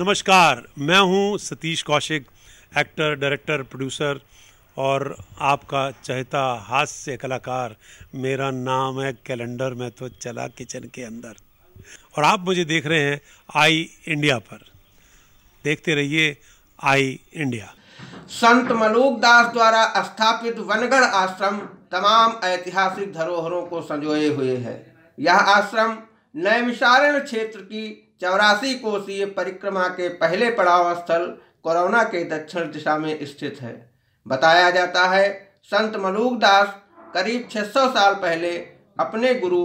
नमस्कार मैं हूं Satish Kaushik actor director producer और आपका चहता हास्य कलाकार मेरा नाम है कैलेंडर में तो चला किचन के अंदर और आप मुझे देख रहे हैं आई इंडिया पर देखते रहिए आई इंडिया संत मनोक दास द्वारा स्थापित वनगढ़ आश्रम तमाम ऐतिहासिक धरोहरों को संजोए हुए है यह आश्रम नैमिषारण्य क्षेत्र की चौरासी कोसीय परिक्रमा के पहले पड़ाव स्थल कोरोना के दक्षिण दिशा में स्थित है बताया जाता है संत मलूकदास करीब 600 साल पहले अपने गुरु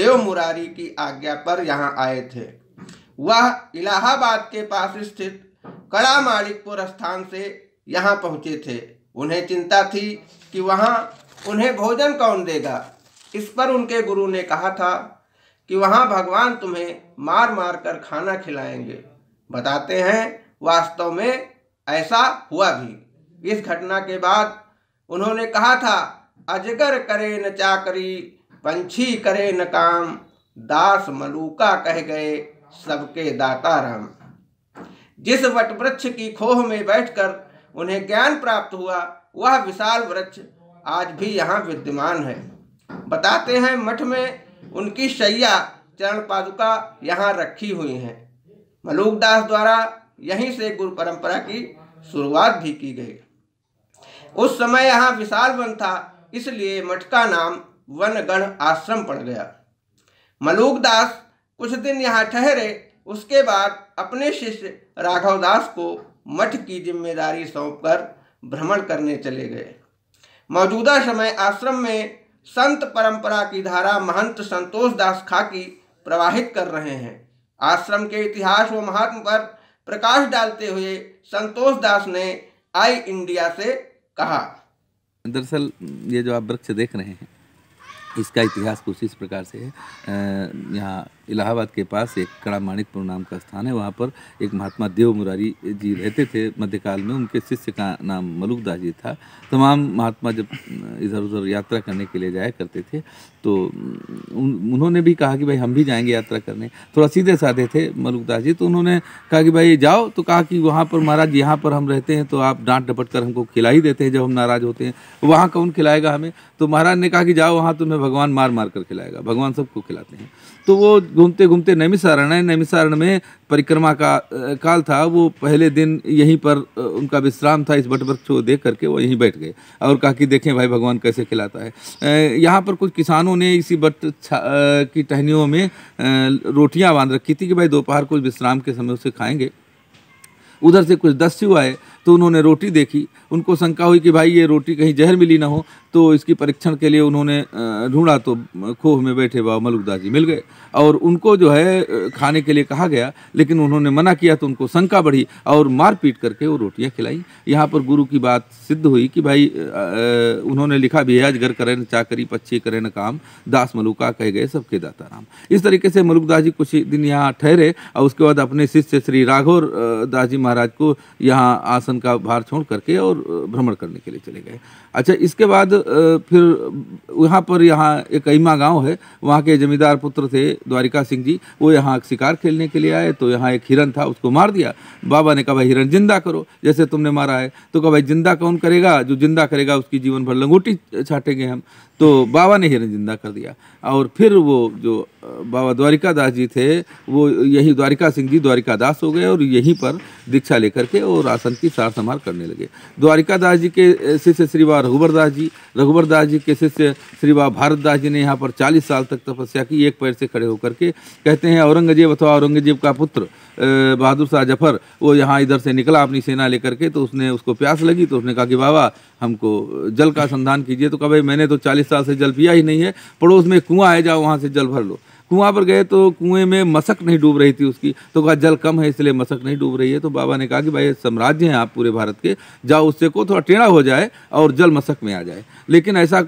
देव मुरारी की आज्ञा पर यहाँ आए थे वह इलाहाबाद के पास स्थित कड़ा मालिकपुर स्थान से यहाँ पहुँचे थे उन्हें चिंता थी कि वहाँ उन्हें भोजन कौन देगा इस पर उनके गुरु ने कहा था कि वहां भगवान तुम्हें मार मार कर खाना खिलाएंगे बताते हैं वास्तव में ऐसा हुआ भी इस घटना के बाद उन्होंने कहा था अजगर करे न चाकरी पंछी करे न काम दास मलूका कह गए सबके दाता राम जिस वट वृक्ष की खोह में बैठकर उन्हें ज्ञान प्राप्त हुआ वह विशाल वृक्ष आज भी यहाँ विद्यमान है बताते हैं मठ में उनकी शैया चरण पादुका यहाँ रखी हुई हैं मलूकदास द्वारा यहीं से गुरु परंपरा की शुरुआत भी की गई उस समय यहाँ विशाल वन था इसलिए मठ का नाम वनगण आश्रम पड़ गया मलूकदास कुछ दिन यहाँ ठहरे उसके बाद अपने शिष्य राघवदास को मठ की जिम्मेदारी सौंपकर भ्रमण करने चले गए मौजूदा समय आश्रम में संत परंपरा की धारा महंत संतोष दास खाकी प्रवाहित कर रहे हैं आश्रम के इतिहास व महात्म पर प्रकाश डालते हुए संतोष दास ने आई इंडिया से कहा दरअसल ये जो आप वृक्ष देख रहे हैं इसका इतिहास कुछ इस प्रकार से है यहाँ इलाहाबाद के पास एक कड़ा माणिकपुर नाम का स्थान है वहाँ पर एक महात्मा देव मुरारी जी रहते थे मध्यकाल में उनके शिष्य का नाम मलुकदास जी था तमाम महात्मा जब इधर उधर यात्रा करने के लिए जाया करते थे तो उन, उन्होंने भी कहा कि भाई हम भी जाएंगे यात्रा करने थोड़ा सीधे साधे थे मलुकदास जी तो उन्होंने कहा कि भाई जाओ तो कहा कि वहाँ पर महाराज यहाँ पर हम रहते हैं तो आप डांट डपट कर हमको खिला ही देते हैं जब हम नाराज़ होते हैं वहाँ कौन खिलाएगा हमें तो महाराज ने कहा कि जाओ वहाँ तुम्हें तो भगवान मार मार कर खिलाएगा भगवान सबको खिलाते हैं तो वो घूमते घूमते नैमिसारण है नैमिसारण में परिक्रमा का काल था वो पहले दिन यहीं पर उनका विश्राम था इस वटवृक्ष को देख करके वो यहीं बैठ गए और कहा कि देखें भाई भगवान कैसे खिलाता है यहाँ पर कुछ किसानों ने इसी बट की टहनियों में रोटियाँ बांध रखी थी कि भाई दोपहर को विश्राम के समय उसे खाएंगे उधर से कुछ दस्यु आए तो उन्होंने रोटी देखी उनको शंका हुई कि भाई ये रोटी कहीं जहर मिली ना हो तो इसकी परीक्षण के लिए उन्होंने ढूंढा तो खोह में बैठे बाबा मलुकदास जी मिल गए और उनको जो है खाने के लिए कहा गया लेकिन उन्होंने मना किया तो उनको शंका बढ़ी और मार पीट करके वो रोटियाँ खिलाई यहाँ पर गुरु की बात सिद्ध हुई कि भाई उन्होंने लिखा भी आज घर करें न चाकरी पक्षी करें न काम दास मलुका कह गए सबके दाता राम इस तरीके से मलुकदास जी कुछ दिन यहाँ ठहरे और उसके बाद अपने शिष्य श्री राघव दास जी महाराज को यहाँ आसन सिंहासन का भार छोड़ करके और भ्रमण करने के लिए चले गए अच्छा इसके बाद फिर यहाँ पर यहाँ एक ऐमा गांव है वहाँ के जमींदार पुत्र थे द्वारिका सिंह जी वो यहाँ शिकार खेलने के लिए आए तो यहाँ एक हिरन था उसको मार दिया बाबा ने कहा भाई हिरण जिंदा करो जैसे तुमने मारा है तो कहा भाई जिंदा कौन करेगा जो जिंदा करेगा उसकी जीवन भर लंगोटी छाटेंगे हम तो बाबा ने हिरण जिंदा कर दिया और फिर वो जो बाबा द्वारिकादास जी थे वो यही द्वारिका सिंह जी द्वारिकादास हो गए और यहीं पर दीक्षा लेकर के और आसन की सार संभाल करने लगे द्वारिकादास जी के शिष्य श्री बाबा रघुबरदास जी रघुबरदास जी के शिष्य श्री बाबा दास जी ने यहाँ पर चालीस साल तक तपस्या की एक पैर से खड़े होकर के कहते हैं औरंगजेब अथवा औरंगजेब का पुत्र बहादुर शाह जफर वो यहाँ इधर से निकला अपनी सेना लेकर के तो उसने उसको प्यास लगी तो उसने कहा कि बाबा हमको जल का संधान कीजिए तो कहा भाई मैंने तो चालीस साल से जल पिया ही नहीं है पड़ोस में कुआँ है जाओ वहाँ से जल भर लो कुआं पर गए तो कुएं में मशक नहीं डूब रही थी उसकी तो कहा जल कम है इसलिए मशक नहीं डूब रही है तो बाबा ने कहा कि भाई साम्राज्य हैं आप पूरे भारत के जाओ उससे को थोड़ा टेढ़ा हो जाए और जल मशक में आ जाए लेकिन ऐसा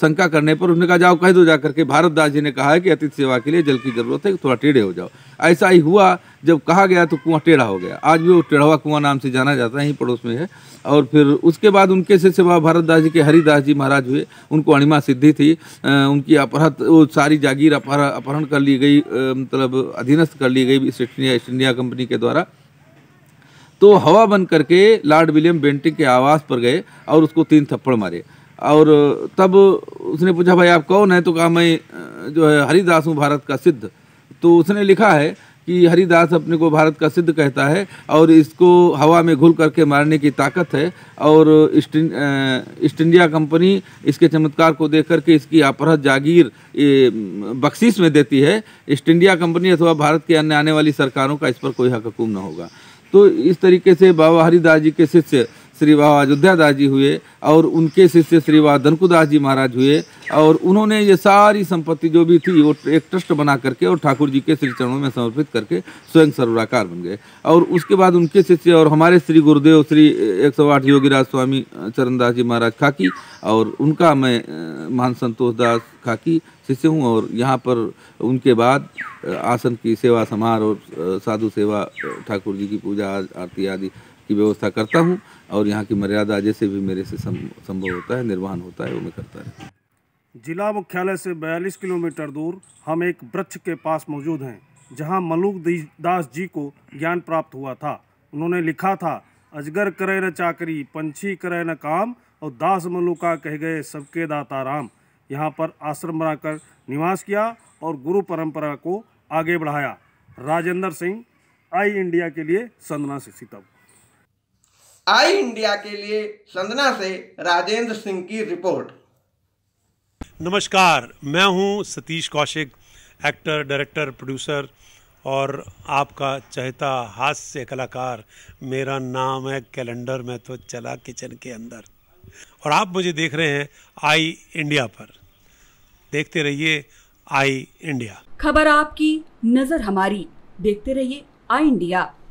शंका करने पर उन्होंने कहा जाओ कह दो जा करके दास जी ने कहा है कि अतिथि सेवा के लिए जल की जरूरत है थोड़ा टेढ़े हो जाओ ऐसा ही हुआ जब कहा गया तो कुआं टेढ़ा हो गया आज भी वो टेढ़वा कुआं नाम से जाना जाता है यहीं पड़ोस में है और फिर उसके बाद उनके से सेवा भारतदास जी के हरिदास जी महाराज हुए उनको अणिमा सिद्धि थी उनकी अपहत वो सारी जागीर अपहरण कर ली गई मतलब अधीनस्थ कर ली गई East India East India company के द्वारा तो हवा बन करके लॉर्ड विलियम बेंटिंग के आवास पर गए और उसको तीन थप्पड़ मारे और तब उसने पूछा भाई आप कौन है तो कहा मैं जो है हरिदास हूँ भारत का सिद्ध तो उसने लिखा है कि हरिदास अपने को भारत का सिद्ध कहता है और इसको हवा में घुल करके मारने की ताकत है और ईस्ट ईस्ट इंडिया कंपनी इसके चमत्कार को देख करके इसकी अपराध जागीर बख्शीश में देती है ईस्ट इंडिया कंपनी अथवा भारत के अन्य आने वाली सरकारों का इस पर कोई हकूम न होगा तो इस तरीके से बाबा हरिदास जी के शिष्य श्री बाबा अयोध्यादास जी हुए और उनके शिष्य श्री बाबा धनकुदास जी महाराज हुए और उन्होंने ये सारी संपत्ति जो भी थी वो एक ट्रस्ट बना करके और ठाकुर जी के श्री चरणों में समर्पित करके स्वयं सर्वराकार बन गए और उसके बाद उनके शिष्य और हमारे श्री गुरुदेव श्री एक सौ आठ योगीराज स्वामी चरणदास जी महाराज खाकी और उनका मैं महान संतोष दास खाकी शिष्य हूँ और यहाँ पर उनके बाद आसन की सेवा समारोह और साधु सेवा ठाकुर जी की पूजा आरती आदि की व्यवस्था करता हूँ और यहाँ की मर्यादा जैसे भी मेरे से संभव होता है निर्वहन होता है वो मैं करता रहता हूँ जिला मुख्यालय से बयालीस किलोमीटर दूर हम एक वृक्ष के पास मौजूद हैं जहाँ मलुक दास जी को ज्ञान प्राप्त हुआ था उन्होंने लिखा था अजगर करे न चाकरी पंछी करे न काम और दास मलुका कह गए सबके दाता राम यहाँ पर आश्रम बनाकर निवास किया और गुरु परंपरा को आगे बढ़ाया राजेंद्र सिंह आई इंडिया के लिए संदना से सीतापुर आई इंडिया के लिए संदना से राजेंद्र सिंह की रिपोर्ट नमस्कार मैं हूं Satish Kaushik actor director producer और आपका चहता हास्य कलाकार मेरा नाम है कैलेंडर में तो चला किचन के अंदर और आप मुझे देख रहे हैं आई इंडिया पर देखते रहिए आई इंडिया खबर आपकी नज़र हमारी देखते रहिए आई इंडिया